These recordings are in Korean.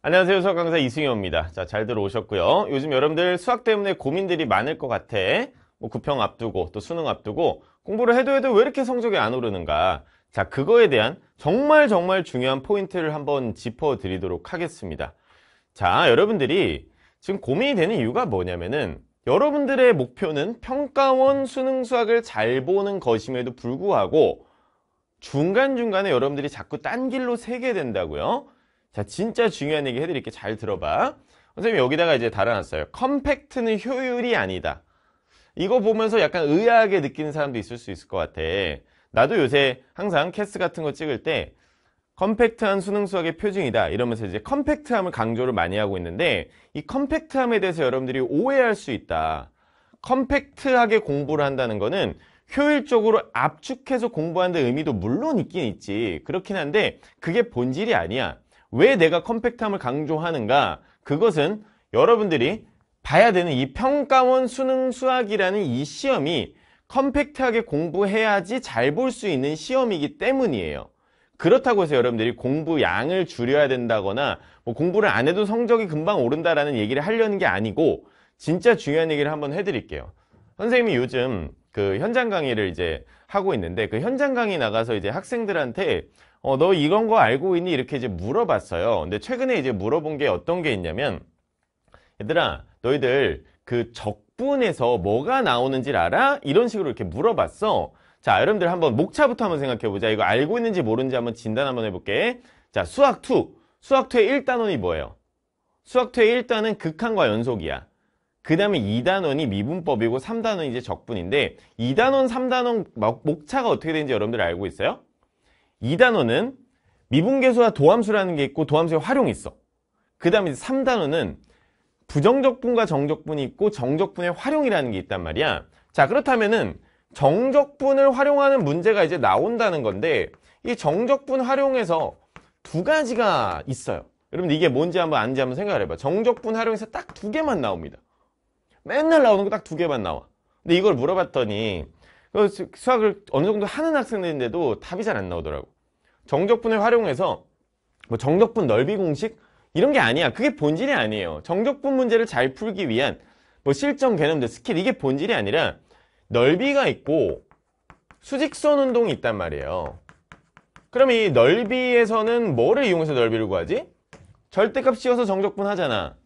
안녕하세요. 수학 강사 이승효입니다. 자, 잘 들어오셨고요. 요즘 여러분들 수학 때문에 고민들이 많을 것 같아. 뭐 구평 앞두고 또 수능 앞두고 공부를 해도 해도 왜 이렇게 성적이 안 오르는가. 자, 그거에 대한 정말 정말 중요한 포인트를 한번 짚어 드리도록 하겠습니다. 자, 여러분들이 지금 고민이 되는 이유가 뭐냐면은 여러분들의 목표는 평가원 수능 수학을 잘 보는 것임에도 불구하고 중간중간에 여러분들이 자꾸 딴 길로 새게 된다고요. 자, 진짜 중요한 얘기 해드릴게. 잘 들어봐. 선생님 여기다가 이제 달아놨어요. 컴팩트는 효율이 아니다. 이거 보면서 약간 의아하게 느끼는 사람도 있을 수 있을 것 같아. 나도 요새 항상 캐스 같은 거 찍을 때 컴팩트한 수능 수학의 표징이다 이러면서 이제 컴팩트함을 강조를 많이 하고 있는데 이 컴팩트함에 대해서 여러분들이 오해할 수 있다 컴팩트하게 공부를 한다는 거는 효율적으로 압축해서 공부하다는 의미도 물론 있긴 있지 그렇긴 한데 그게 본질이 아니야 왜 내가 컴팩트함을 강조하는가? 그것은 여러분들이 봐야 되는 이 평가원 수능 수학이라는 이 시험이 컴팩트하게 공부해야지 잘 볼 수 있는 시험이기 때문이에요. 그렇다고 해서 여러분들이 공부 양을 줄여야 된다거나 뭐 공부를 안 해도 성적이 금방 오른다라는 얘기를 하려는 게 아니고 진짜 중요한 얘기를 한번 해드릴게요. 선생님이 요즘 그 현장 강의를 이제 하고 있는데 그 현장 강의 나가서 이제 학생들한테 어, 너 이건 거 알고 있니? 이렇게 이제 물어봤어요. 근데 최근에 이제 물어본 게 어떤 게 있냐면, 얘들아, 너희들 그 적분에서 뭐가 나오는지 알아? 이런 식으로 이렇게 물어봤어. 자, 여러분들 한번 목차부터 한번 생각해보자. 이거 알고 있는지 모르는지 한번 진단 한번 해볼게. 자, 수학 2. 수학 2의 1단원이 뭐예요? 수학 2의 1단은 극한과 연속이야. 그 다음에 2단원이 미분법이고 3단원이 이제 적분인데 2단원, 3단원 목차가 어떻게 되는지 여러분들 알고 있어요? 2 단어는 미분계수와 도함수라는 게 있고 도함수의 활용이 있어. 그 다음에 3단어는 부정적분과 정적분이 있고 정적분의 활용이라는 게 있단 말이야. 자 그렇다면은 정적분을 활용하는 문제가 이제 나온다는 건데 이 정적분 활용에서 두 가지가 있어요. 여러분 이게 뭔지 한번 안지 한번 생각을 해봐. 정적분 활용에서 딱 두 개만 나옵니다. 맨날 나오는 거 딱 두 개만 나와. 근데 이걸 물어봤더니 그 수학을 어느 정도 하는 학생들인데도 답이 잘 안 나오더라고 정적분을 활용해서 뭐 정적분 넓이 공식 이런 게 아니야 그게 본질이 아니에요 정적분 문제를 잘 풀기 위한 뭐 실전 개념대 스킬 이게 본질이 아니라 넓이가 있고 수직선 운동이 있단 말이에요 그럼 이 넓이에서는 뭐를 이용해서 넓이를 구하지? 절대값 씌워서 정적분 하잖아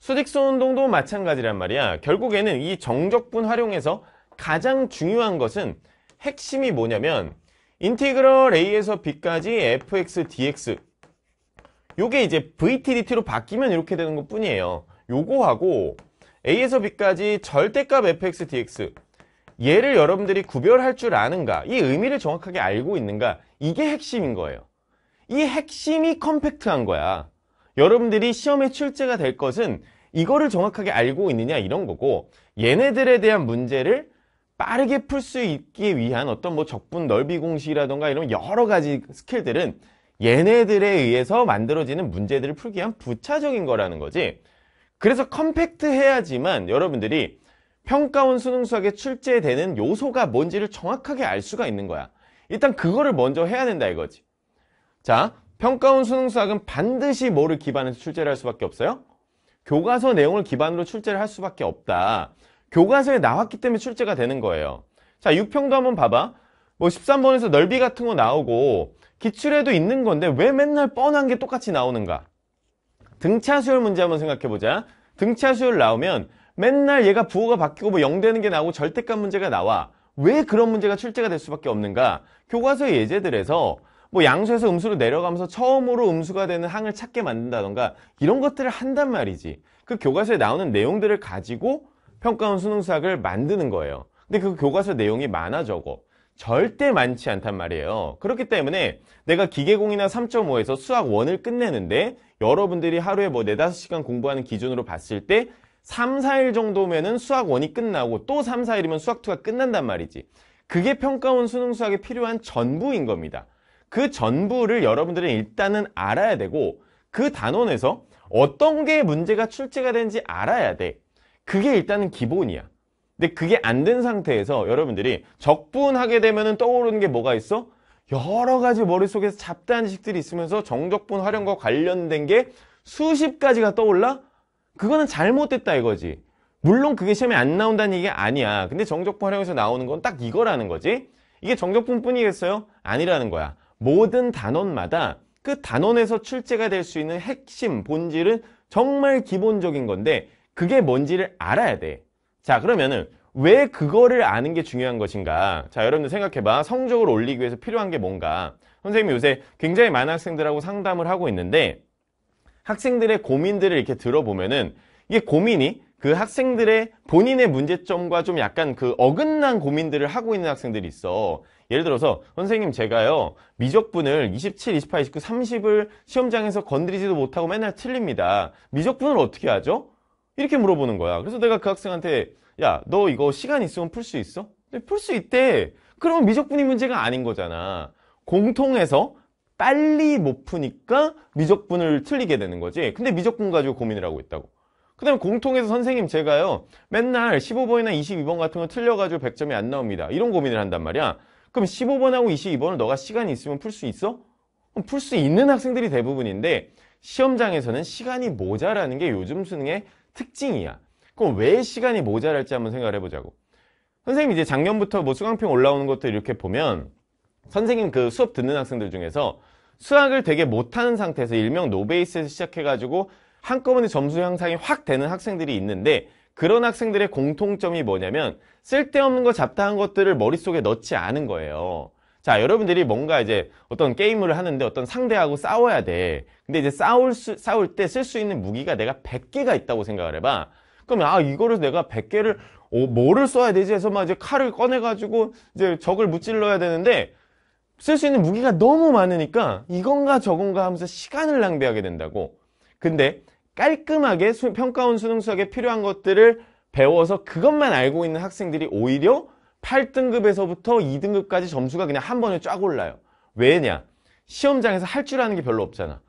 수직선 운동도 마찬가지란 말이야 결국에는 이 정적분 활용해서 가장 중요한 것은 핵심이 뭐냐면 인티그럴 a에서 b까지 fx dx 요게 이제 vtdt로 바뀌면 이렇게 되는 것 뿐이에요 요거하고 a에서 b까지 절대값 fx dx 얘를 여러분들이 구별할 줄 아는가 이 의미를 정확하게 알고 있는가 이게 핵심인 거예요 이 핵심이 컴팩트한 거야 여러분들이 시험에 출제가 될 것은 이거를 정확하게 알고 있느냐 이런 거고 얘네들에 대한 문제를 빠르게 풀 수 있기 위한 어떤 뭐 적분 넓이 공식이라던가 이런 여러 가지 스킬들은 얘네들에 의해서 만들어지는 문제들을 풀기 위한 부차적인 거라는 거지 그래서 컴팩트해야지만 여러분들이 평가원 수능 수학에 출제되는 요소가 뭔지를 정확하게 알 수가 있는 거야 일단 그거를 먼저 해야 된다 이거지 자 평가원 수능 수학은 반드시 뭐를 기반해서 출제를 할 수밖에 없어요? 교과서 내용을 기반으로 출제를 할 수밖에 없다 교과서에 나왔기 때문에 출제가 되는 거예요. 자, 6평도 한번 봐봐. 뭐 13번에서 넓이 같은 거 나오고 기출에도 있는 건데 왜 맨날 뻔한 게 똑같이 나오는가? 등차 수열 문제 한번 생각해 보자. 등차 수열 나오면 맨날 얘가 부호가 바뀌고 뭐 0되는 게 나오고 절대값 문제가 나와. 왜 그런 문제가 출제가 될 수밖에 없는가? 교과서 예제들에서 뭐 양수에서 음수로 내려가면서 처음으로 음수가 되는 항을 찾게 만든다던가 이런 것들을 한단 말이지. 그 교과서에 나오는 내용들을 가지고 평가원 수능 수학을 만드는 거예요. 근데 그 교과서 내용이 많아 저거. 절대 많지 않단 말이에요. 그렇기 때문에 내가 기계공이나 3.5에서 수학 1을 끝내는데 여러분들이 하루에 뭐 4, 5시간 공부하는 기준으로 봤을 때 3, 4일 정도면은 수학 1이 끝나고 또 3, 4일이면 수학 2가 끝난단 말이지. 그게 평가원 수능 수학에 필요한 전부인 겁니다. 그 전부를 여러분들은 일단은 알아야 되고 그 단원에서 어떤 게 문제가 출제가 되는지 알아야 돼. 그게 일단은 기본이야. 근데 그게 안 된 상태에서 여러분들이 적분하게 되면 떠오르는 게 뭐가 있어? 여러 가지 머릿속에서 잡다한식들이 있으면서 정적분 활용과 관련된 게 수십 가지가 떠올라? 그거는 잘못됐다 이거지. 물론 그게 시험에 안 나온다는 얘기 아니야. 근데 정적분 활용에서 나오는 건 딱 이거라는 거지. 이게 정적분뿐이겠어요? 아니라는 거야. 모든 단원마다 그 단원에서 출제가 될 수 있는 핵심, 본질은 정말 기본적인 건데 그게 뭔지를 알아야 돼. 자, 그러면은 왜 그거를 아는 게 중요한 것인가? 자, 여러분들 생각해봐. 성적을 올리기 위해서 필요한 게 뭔가? 선생님이 요새 굉장히 많은 학생들하고 상담을 하고 있는데 학생들의 고민들을 이렇게 들어보면은 이게 고민이 그 학생들의 본인의 문제점과 좀 약간 그 어긋난 고민들을 하고 있는 학생들이 있어. 예를 들어서 선생님 제가요 미적분을 27, 28, 29, 30을 시험장에서 건드리지도 못하고 맨날 틀립니다. 미적분을 어떻게 하죠? 이렇게 물어보는 거야 그래서 내가 그 학생한테 야 너 이거 시간 있으면 풀 수 있어? 네, 풀수 있대 그러면 미적분이 문제가 아닌 거잖아 공통해서 빨리 못 푸니까 미적분을 틀리게 되는 거지 근데 미적분 가지고 고민을 하고 있다고 그 다음에 공통에서 선생님 제가요 맨날 15번이나 22번 같은 거 틀려가지고 100점이 안 나옵니다 이런 고민을 한단 말이야 그럼 15번하고 22번을 너가 시간이 있으면 풀 수 있어? 풀 수 있는 학생들이 대부분인데 시험장에서는 시간이 모자라는 게 요즘 수능의 특징이야. 그럼 왜 시간이 모자랄지 한번 생각을 해보자고. 선생님 이제 작년부터 뭐 수강평 올라오는 것도 이렇게 보면 선생님 그 수업 듣는 학생들 중에서 수학을 되게 못하는 상태에서 일명 노베이스에서 시작해가지고 한꺼번에 점수 향상이 확 되는 학생들이 있는데 그런 학생들의 공통점이 뭐냐면 쓸데없는 거 잡다한 것들을 머릿속에 넣지 않은 거예요. 자, 여러분들이 뭔가 이제 어떤 게임을 하는데 어떤 상대하고 싸워야 돼. 근데 이제 싸울 수, 싸울 때 쓸 수 있는 무기가 내가 100개가 있다고 생각을 해봐. 그러면 아, 이거를 내가 100개를 어, 뭐를 써야 되지 해서 막 이제 칼을 꺼내 가지고 이제 적을 무찔러야 되는데 쓸 수 있는 무기가 너무 많으니까 이건가 저건가 하면서 시간을 낭비하게 된다고. 근데 깔끔하게 수, 평가원 수능 수학에 필요한 것들을 배워서 그것만 알고 있는 학생들이 오히려 8등급에서부터 2등급까지 점수가 그냥 한 번에 쫙 올라요. 왜냐? 시험장에서 할 줄 아는 게 별로 없잖아.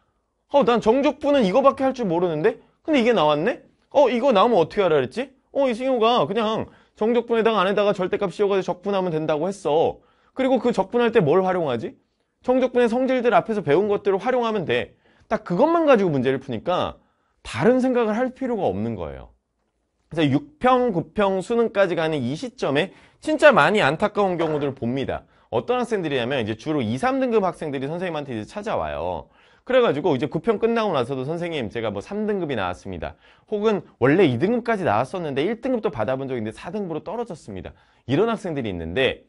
어, 난 정족부는 이거밖에 할 줄 모르는데? 근데 이게 나왔네? 어, 이거 나오면 어떻게 하라 그랬지? 어, 이승효가 그냥 정족분에다가 안에다가 절대값 씌워가지고 적분하면 된다고 했어. 그리고 그 적분할 때 뭘 활용하지? 정적분의 성질들 앞에서 배운 것들을 활용하면 돼. 딱 그것만 가지고 문제를 푸니까 다른 생각을 할 필요가 없는 거예요. 그래서 6평, 9평, 수능까지 가는 이 시점에 진짜 많이 안타까운 경우들을 봅니다. 어떤 학생들이냐면 이제 주로 2, 3등급 학생들이 선생님한테 이제 찾아와요. 그래가지고 이제 9평 끝나고 나서도 선생님 제가 뭐 3등급이 나왔습니다. 혹은 원래 2등급까지 나왔었는데 1등급도 받아본 적이 있는데 4등급으로 떨어졌습니다. 이런 학생들이 있는데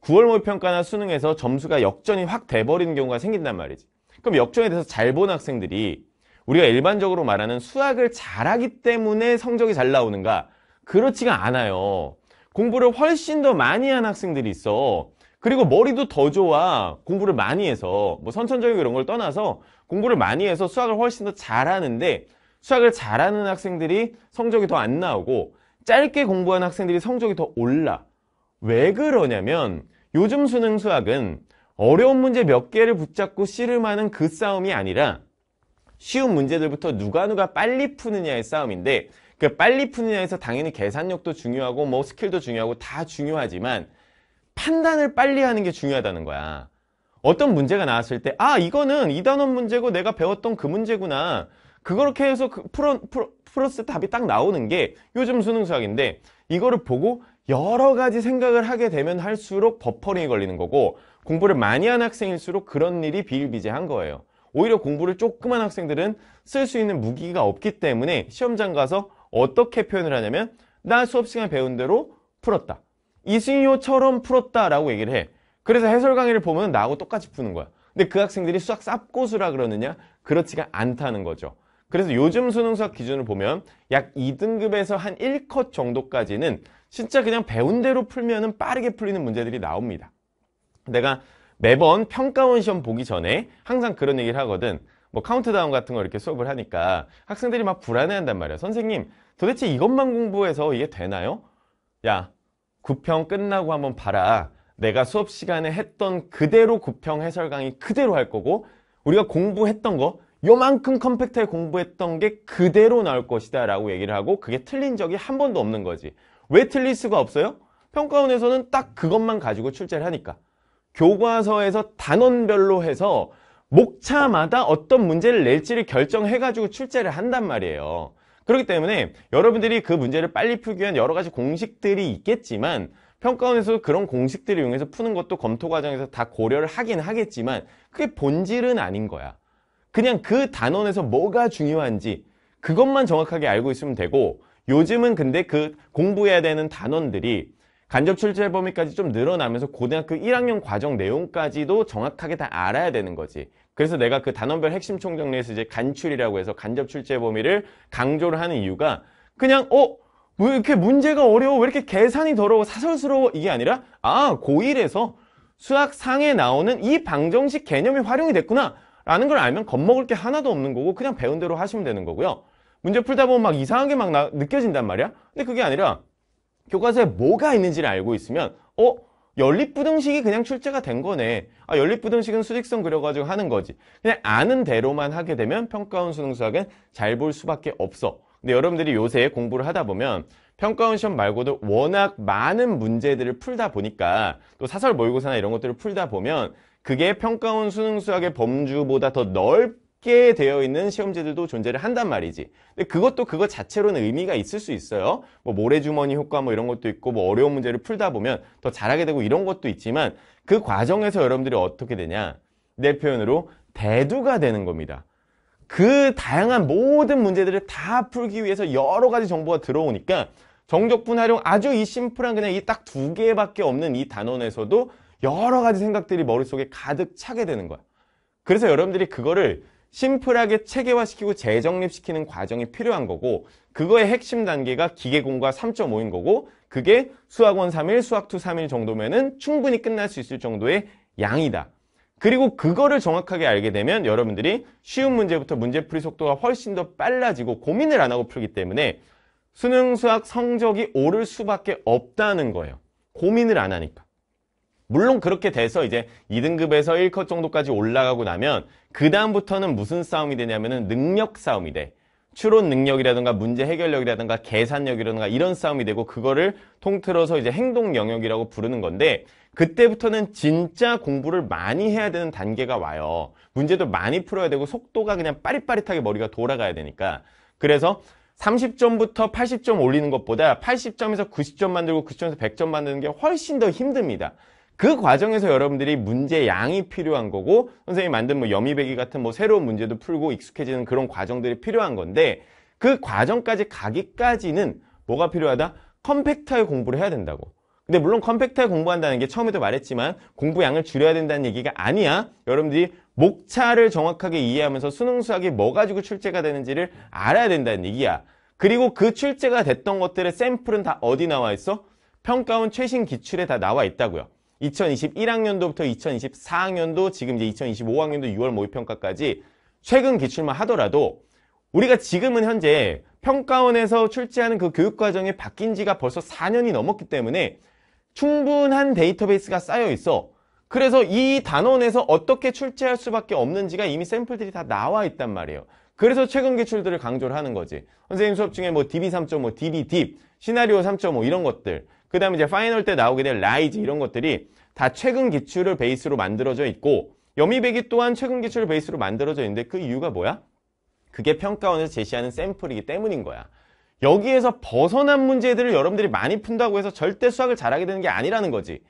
9월 모의평가나 수능에서 점수가 역전이 확 돼버리는 경우가 생긴단 말이지. 그럼 역전에 대해서 잘 본 학생들이 우리가 일반적으로 말하는 수학을 잘하기 때문에 성적이 잘 나오는가? 그렇지가 않아요. 공부를 훨씬 더 많이 한 학생들이 있어. 그리고 머리도 더 좋아. 공부를 많이 해서 뭐 선천적이고 이런 걸 떠나서 공부를 많이 해서 수학을 훨씬 더 잘하는데 수학을 잘하는 학생들이 성적이 더 안 나오고 짧게 공부한 학생들이 성적이 더 올라. 왜 그러냐면 요즘 수능 수학은 어려운 문제 몇 개를 붙잡고 씨름하는 그 싸움이 아니라 쉬운 문제들부터 누가 누가 빨리 푸느냐의 싸움인데 그 빨리 푸느냐에서 당연히 계산력도 중요하고 뭐 스킬도 중요하고 다 중요하지만 판단을 빨리 하는 게 중요하다는 거야. 어떤 문제가 나왔을 때, 아, 이거는 이 단원 문제고 내가 배웠던 그 문제구나. 그렇게 해서 그 풀어, 풀어, 플러스 답이 딱 나오는 게 요즘 수능 수학인데 이거를 보고 여러 가지 생각을 하게 되면 할수록 버퍼링이 걸리는 거고 공부를 많이 한 학생일수록 그런 일이 비일비재한 거예요. 오히려 공부를 조그만 학생들은 쓸 수 있는 무기가 없기 때문에 시험장 가서 어떻게 표현을 하냐면 나 수업 시간에 배운 대로 풀었다. 이승효처럼 풀었다라고 얘기를 해. 그래서 해설 강의를 보면 나하고 똑같이 푸는 거야. 근데 그 학생들이 수학 쌉고수라 그러느냐? 그렇지가 않다는 거죠. 그래서 요즘 수능 수학 기준을 보면 약 2등급에서 한 1컷 정도까지는 진짜 그냥 배운 대로 풀면은 빠르게 풀리는 문제들이 나옵니다. 내가 매번 평가원 시험 보기 전에 항상 그런 얘기를 하거든. 뭐 카운트다운 같은 거 이렇게 수업을 하니까 학생들이 막 불안해한단 말이야. 선생님, 도대체 이것만 공부해서 이게 되나요? 야, 구평 끝나고 한번 봐라. 내가 수업 시간에 했던 그대로 구평 해설 강의 그대로 할 거고 우리가 공부했던 거 요만큼 컴팩트에 공부했던 게 그대로 나올 것이다 라고 얘기를 하고 그게 틀린 적이 한 번도 없는 거지 왜 틀릴 수가 없어요? 평가원에서는 딱 그것만 가지고 출제를 하니까 교과서에서 단원별로 해서 목차마다 어떤 문제를 낼지를 결정해가지고 출제를 한단 말이에요 그렇기 때문에 여러분들이 그 문제를 빨리 풀기 위한 여러 가지 공식들이 있겠지만 평가원에서 그런 공식들을 이용해서 푸는 것도 검토 과정에서 다 고려를 하긴 하겠지만 그게 본질은 아닌 거야. 그냥 그 단원에서 뭐가 중요한지 그것만 정확하게 알고 있으면 되고 요즘은 근데 그 공부해야 되는 단원들이 간접 출제 범위까지 좀 늘어나면서 고등학교 1학년 과정 내용까지도 정확하게 다 알아야 되는 거지. 그래서 내가 그 단원별 핵심 총정리에서 이제 간출이라고 해서 간접 출제 범위를 강조를 하는 이유가 그냥 어? 왜 이렇게 문제가 어려워? 왜 이렇게 계산이 더러워? 사설스러워? 이게 아니라 아 고1에서 수학상에 나오는 이 방정식 개념이 활용이 됐구나 라는 걸 알면 겁먹을 게 하나도 없는 거고 그냥 배운 대로 하시면 되는 거고요 문제 풀다 보면 막 이상하게 막 나, 느껴진단 말이야 근데 그게 아니라 교과서에 뭐가 있는지를 알고 있으면 어? 연립부등식이 그냥 출제가 된 거네. 아, 연립부등식은 수직선 그려가지고 하는 거지. 그냥 아는 대로만 하게 되면 평가원 수능 수학은 잘 볼 수밖에 없어. 근데 여러분들이 요새 공부를 하다 보면 평가원 시험 말고도 워낙 많은 문제들을 풀다 보니까 또 사설 모의고사나 이런 것들을 풀다 보면 그게 평가원 수능 수학의 범주보다 더 넓, 게 되어 있는 시험지들도 존재를 한단 말이지. 근데 그것도 그것 자체로는 의미가 있을 수 있어요. 뭐 모래주머니 효과 뭐 이런 것도 있고 뭐 어려운 문제를 풀다 보면 더 잘하게 되고 이런 것도 있지만 그 과정에서 여러분들이 어떻게 되냐? 내 표현으로 대두가 되는 겁니다. 그 다양한 모든 문제들을 다 풀기 위해서 여러 가지 정보가 들어오니까 정적분 활용 아주 이 심플한 그냥 이 딱 두 개밖에 없는 이 단원에서도 여러 가지 생각들이 머릿속에 가득 차게 되는 거야. 그래서 여러분들이 그거를 심플하게 체계화시키고 재정립시키는 과정이 필요한 거고 그거의 핵심 단계가 기계공과 3.5인 거고 그게 수학원 3일, 수학2 3일 정도면은 충분히 끝날 수 있을 정도의 양이다. 그리고 그거를 정확하게 알게 되면 여러분들이 쉬운 문제부터 문제풀이 속도가 훨씬 더 빨라지고 고민을 안 하고 풀기 때문에 수능 수학 성적이 오를 수밖에 없다는 거예요. 고민을 안 하니까. 물론 그렇게 돼서 이제 2등급에서 1컷 정도까지 올라가고 나면 그 다음부터는 무슨 싸움이 되냐면은 능력 싸움이 돼. 추론 능력이라든가 문제 해결력이라든가 계산력이라든가 이런 싸움이 되고 그거를 통틀어서 이제 행동 영역이라고 부르는 건데 그때부터는 진짜 공부를 많이 해야 되는 단계가 와요. 문제도 많이 풀어야 되고 속도가 그냥 빠릿빠릿하게 머리가 돌아가야 되니까. 그래서 30점부터 80점 올리는 것보다 80점에서 90점 만들고 90점에서 100점 만드는 게 훨씬 더 힘듭니다. 그 과정에서 여러분들이 문제 양이 필요한 거고 선생님이 만든 뭐 여미배기 같은 뭐 새로운 문제도 풀고 익숙해지는 그런 과정들이 필요한 건데 그 과정까지 가기까지는 뭐가 필요하다? 컴팩트하게 공부를 해야 된다고 근데 물론 컴팩트하게 공부한다는 게 처음에도 말했지만 공부 양을 줄여야 된다는 얘기가 아니야 여러분들이 목차를 정확하게 이해하면서 수능 수학이 뭐 가지고 출제가 되는지를 알아야 된다는 얘기야 그리고 그 출제가 됐던 것들의 샘플은 다 어디 나와 있어? 평가원 최신 기출에 다 나와 있다고요 2021학년도부터 2024학년도 지금 이제 2025학년도 6월 모의평가까지 최근 기출만 하더라도 우리가 지금은 현재 평가원에서 출제하는 그 교육과정이 바뀐 지가 벌써 4년이 넘었기 때문에 충분한 데이터베이스가 쌓여 있어 그래서 이 단원에서 어떻게 출제할 수밖에 없는지가 이미 샘플들이 다 나와 있단 말이에요 그래서 최근 기출들을 강조를 하는 거지 선생님 수업 중에 뭐 DB 3.5, DB i p 시나리오 3.5 이런 것들 그 다음에 이제 파이널 때 나오게 될 라이즈 이런 것들이 다 최근 기출을 베이스로 만들어져 있고 여미백이 또한 최근 기출을 베이스로 만들어져 있는데 그 이유가 뭐야? 그게 평가원에서 제시하는 샘플이기 때문인 거야. 여기에서 벗어난 문제들을 여러분들이 많이 푼다고 해서 절대 수학을 잘하게 되는 게 아니라는 거지.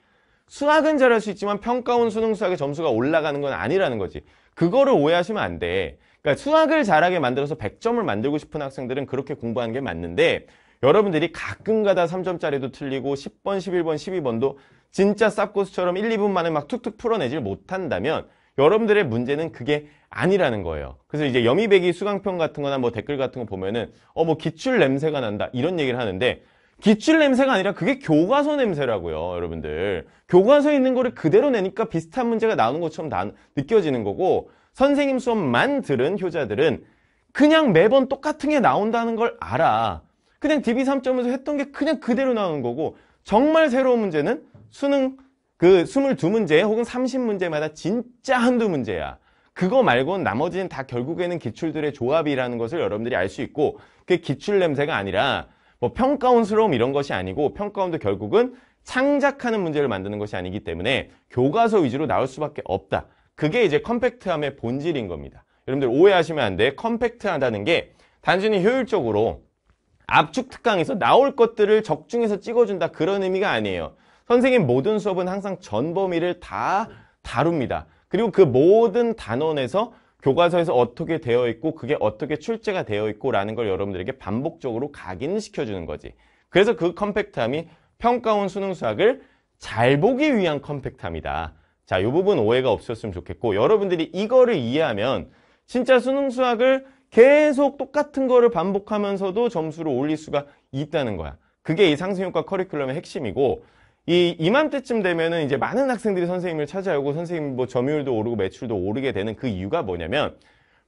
수학은 잘할 수 있지만 평가원 수능 수학의 점수가 올라가는 건 아니라는 거지. 그거를 오해하시면 안 돼. 그러니까 수학을 잘하게 만들어서 100점을 만들고 싶은 학생들은 그렇게 공부하는 게 맞는데 여러분들이 가끔가다 3점짜리도 틀리고 10번, 11번, 12번도 진짜 쌉고수처럼 1, 2분 만에 막 툭툭 풀어내질 못한다면 여러분들의 문제는 그게 아니라는 거예요. 그래서 이제 여미배기 수강평 같은 거나 뭐 댓글 같은 거 보면은 어 뭐 기출 냄새가 난다 이런 얘기를 하는데 기출 냄새가 아니라 그게 교과서 냄새라고요 여러분들 교과서에 있는 거를 그대로 내니까 비슷한 문제가 나오는 것처럼 나, 느껴지는 거고 선생님 수업만 들은 효자들은 그냥 매번 똑같은 게 나온다는 걸 알아 그냥 DB 3.5에서 했던 게 그냥 그대로 나오는 거고 정말 새로운 문제는 수능 그 22문제 혹은 30문제마다 진짜 한두 문제야. 그거 말고는 나머지는 다 결국에는 기출들의 조합이라는 것을 여러분들이 알 수 있고 그게 기출 냄새가 아니라 뭐 평가원스러움 이런 것이 아니고 평가원도 결국은 창작하는 문제를 만드는 것이 아니기 때문에 교과서 위주로 나올 수밖에 없다. 그게 이제 컴팩트함의 본질인 겁니다. 여러분들 오해하시면 안 돼. 컴팩트하다는 게 단순히 효율적으로 압축 특강에서 나올 것들을 적중해서 찍어준다 그런 의미가 아니에요. 선생님 모든 수업은 항상 전 범위를 다 다룹니다. 그리고 그 모든 단원에서 교과서에서 어떻게 되어 있고 그게 어떻게 출제가 되어 있고 라는 걸 여러분들에게 반복적으로 각인시켜주는 거지. 그래서 그 컴팩트함이 평가원 수능 수학을 잘 보기 위한 컴팩트함이다. 자, 이 부분 오해가 없었으면 좋겠고 여러분들이 이거를 이해하면 진짜 수능 수학을 계속 똑같은 거를 반복하면서도 점수를 올릴 수가 있다는 거야. 그게 이 상승효과 커리큘럼의 핵심이고 이 이맘때쯤 되면은 이제 많은 학생들이 선생님을 찾아오고 선생님 뭐 점유율도 오르고 매출도 오르게 되는 그 이유가 뭐냐면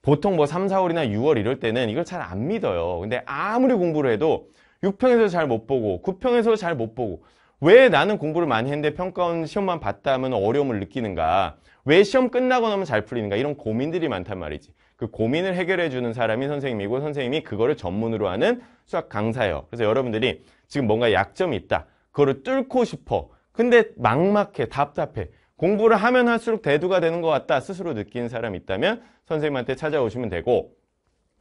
보통 뭐 3, 4월이나 6월 이럴 때는 이걸 잘 안 믿어요. 근데 아무리 공부를 해도 6평에서 잘 못 보고 9평에서 잘 못 보고 왜 나는 공부를 많이 했는데 평가원 시험만 봤다 하면 어려움을 느끼는가 왜 시험 끝나고 나면 잘 풀리는가 이런 고민들이 많단 말이지 그 고민을 해결해 주는 사람이 선생님이고 선생님이 그거를 전문으로 하는 수학 강사예요. 그래서 여러분들이 지금 뭔가 약점이 있다. 그거를 뚫고 싶어. 근데 막막해, 답답해. 공부를 하면 할수록 대두가 되는 것 같다. 스스로 느끼는 사람 있다면 선생님한테 찾아오시면 되고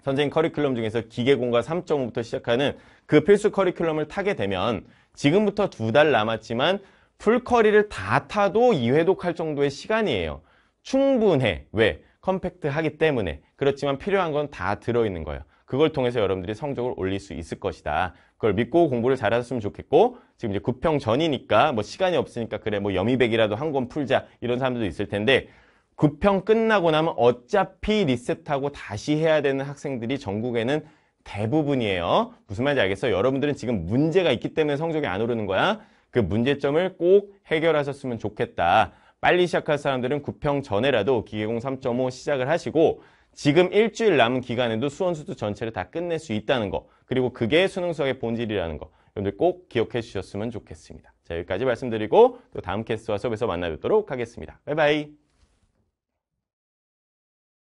선생님 커리큘럼 중에서 기계공과 3.5부터 시작하는 그 필수 커리큘럼을 타게 되면 지금부터 두 달 남았지만 풀커리를 다 타도 이회독할 정도의 시간이에요. 충분해. 왜? 컴팩트하기 때문에 그렇지만 필요한 건 다 들어있는 거예요. 그걸 통해서 여러분들이 성적을 올릴 수 있을 것이다. 그걸 믿고 공부를 잘하셨으면 좋겠고 지금 이제 구평 전이니까 뭐 시간이 없으니까 그래 뭐 여미백이라도 한 권 풀자 이런 사람들도 있을 텐데 구평 끝나고 나면 어차피 리셋하고 다시 해야 되는 학생들이 전국에는 대부분이에요. 무슨 말인지 알겠어 여러분들은 지금 문제가 있기 때문에 성적이 안 오르는 거야. 그 문제점을 꼭 해결하셨으면 좋겠다. 빨리 시작할 사람들은 구평 전에라도 기계공 3.5 시작을 하시고 지금 일주일 남은 기간에도 수원수도 전체를 다 끝낼 수 있다는 거 그리고 그게 수능 수학의 본질이라는 거 여러분들 꼭 기억해 주셨으면 좋겠습니다. 자 여기까지 말씀드리고 또 다음 캐스와 수업에서 만나 뵙도록 하겠습니다. 바이바이